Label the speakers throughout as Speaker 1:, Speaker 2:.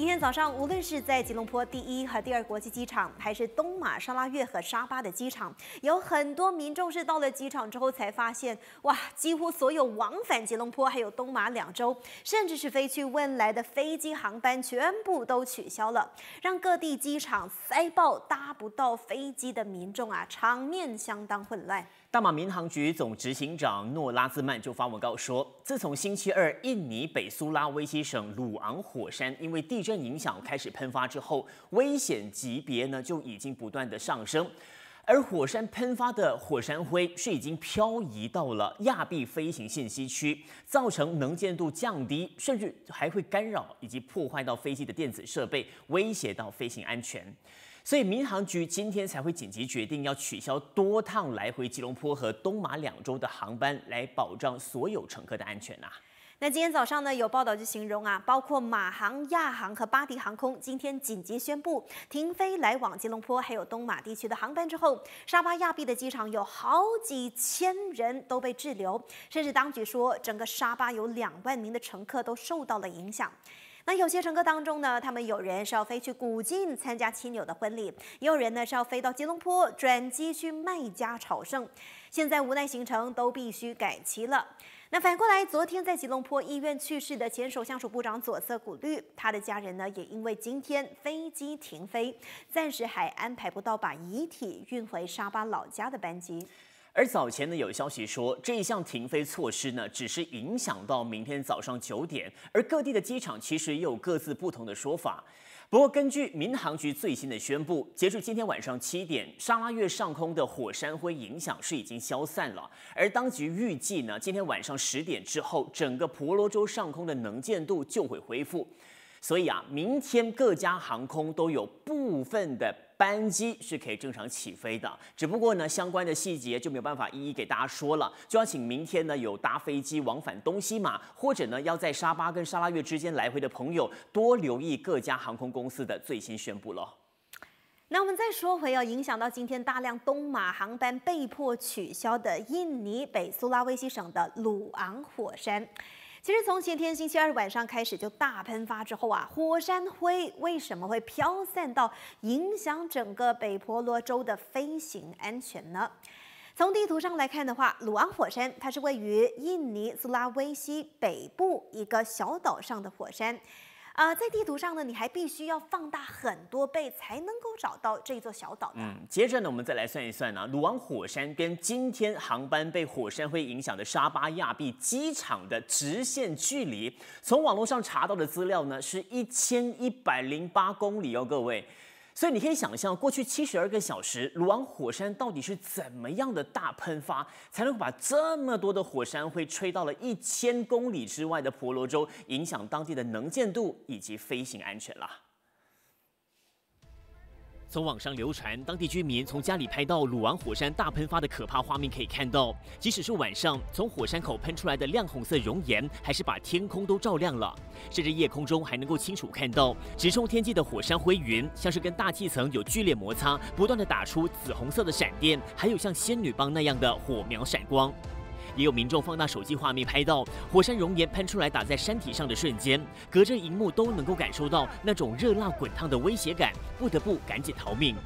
Speaker 1: 今天早上，无论是在吉隆坡第一和第二国际机场，还是东马沙拉月和沙巴的机场，有很多民众是到了机场之后才发现，哇，几乎所有往返吉隆坡还有东马两周，甚至是飞去汶来的飞机航班全部都取消了，让各地机场塞爆，搭不到飞机的民众啊，场面相当混乱。
Speaker 2: 大马民航局总执行长诺拉兹曼就发文告说，自从星期二，印尼北苏拉威西省鲁昂火山因为地震。影响开始喷发之后，危险级别呢就已经不断的上升，而火山喷发的火山灰是已经漂移到了亚庇飞行信息区，造成能见度降低，甚至还会干扰以及破坏到飞机的电子设备，威胁到飞行安全。所以民航局今天才会紧急决定要取消多趟来回吉隆坡和东马两州的航班，来保障所有乘客的安全呐。
Speaker 1: 那今天早上呢，有报道就形容啊，包括马航、亚航和巴迪航空今天紧急宣布停飞来往吉隆坡还有东马地区的航班之后，沙巴亚庇的机场有好几千人都被滞留，甚至当局说整个沙巴有两万名的乘客都受到了影响。那有些乘客当中呢，他们有人是要飞去古晋参加亲友的婚礼，也有人呢是要飞到吉隆坡转机去麦加朝圣。现在无奈行程都必须改期了。那反过来，昨天在吉隆坡医院去世的前首相署部长佐色古律，他的家人呢也因为今天飞机停飞，暂时还安排不到把遗体运回沙巴老家的班机。
Speaker 2: 而早前呢，有消息说这一项停飞措施呢，只是影响到明天早上九点，而各地的机场其实也有各自不同的说法。不过，根据民航局最新的宣布，截至今天晚上七点，沙拉月上空的火山灰影响是已经消散了，而当局预计呢，今天晚上十点之后，整个婆罗洲上空的能见度就会恢复。所以啊，明天各家航空都有部分的班机是可以正常起飞的，只不过呢，相关的细节就没有办法一一给大家说了。就要请明天呢有搭飞机往返东西马，或者呢要在沙巴跟沙拉越之间来回的朋友，多留意各家航空公司的最新宣布喽。
Speaker 1: 那我们再说回要影响到今天大量东马航班被迫取消的印尼北苏拉威西省的鲁昂火山。其实从前天星期二晚上开始就大喷发之后啊，火山灰为什么会飘散到影响整个北婆罗洲的飞行安全呢？从地图上来看的话，鲁昂火山它是位于印尼苏拉威西北部一个小岛上的火山。啊，在地图上呢，你还必须要放大很多倍才能够找到这座小岛。
Speaker 2: 嗯，接着呢，我们再来算一算呢，鲁昂火山跟今天航班被火山灰影响的沙巴亚庇机场的直线距离，从网络上查到的资料呢，是一千一百零八公里哦，各位。所以你可以想象，过去七十二个小时，鲁昂火山到底是怎么样的大喷发，才能把这么多的火山灰吹到了一千公里之外的婆罗洲，影响当地的能见度以及飞行安全啦。从网上流传，当地居民从家里拍到鲁王火山大喷发的可怕画面，可以看到，即使是晚上，从火山口喷出来的亮红色熔岩，还是把天空都照亮了。甚至夜空中还能够清楚看到直冲天际的火山灰云，像是跟大气层有剧烈摩擦，不断的打出紫红色的闪电，还有像仙女棒那样的火苗闪光。也有民众放大手机画面拍到火山熔岩喷出来打在山体上的瞬间，隔着荧幕都能够感受到那种热辣滚烫的威胁感，不得不赶紧逃命。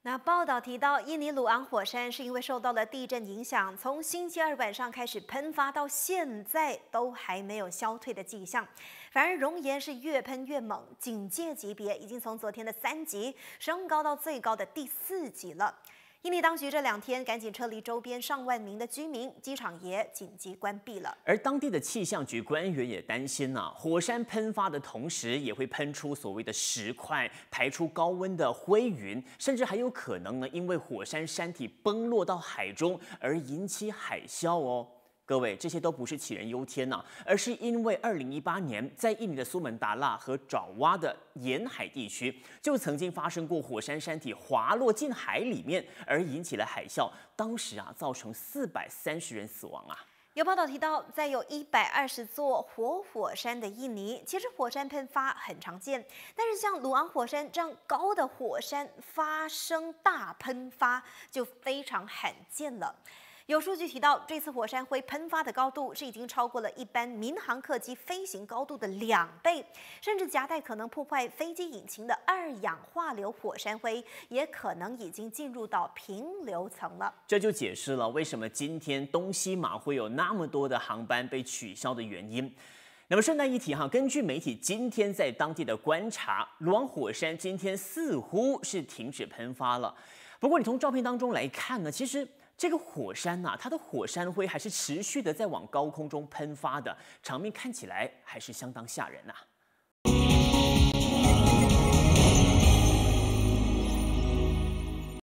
Speaker 1: 那报道提到，印尼鲁昂火山是因为受到了地震影响，从星期二晚上开始喷发，到现在都还没有消退的迹象，反而熔岩是越喷越猛，警戒级别已经从昨天的三级升高到最高的第四级了。印尼当局这两天赶紧撤离周边上万名的居民，机场也紧急关闭了。
Speaker 2: 而当地的气象局官员也担心呢，火山喷发的同时也会喷出所谓的石块，排出高温的灰云，甚至还有可能呢，因为火山山体崩落到海中而引起海啸哦。各位，这些都不是杞人忧天呐，而是因为二零一八年在印尼的苏门答腊和爪哇的沿海地区，就曾经发生过火山山体滑落进海里面，而引起了海啸。当时啊，造成四百三十人死亡啊。
Speaker 1: 有报道提到，在有一百二十座活火山的印尼，其实火山喷发很常见，但是像鲁昂火山这样高的火山发生大喷发就非常罕见了。有数据提到，这次火山灰喷发的高度是已经超过了一般民航客机飞行高度的两倍，甚至夹带可能破坏飞机引擎的二氧化硫火山灰，也可能已经进入到平流层了。
Speaker 2: 这就解释了为什么今天东西马会有那么多的航班被取消的原因。那么，顺带一提哈，根据媒体今天在当地的观察，鲁昂火山今天似乎是停止喷发了。不过，你从照片当中来看呢，其实。这个火山呐，它的火山灰还是持续的在往高空中喷发的，场面看起来还是相当吓人呐。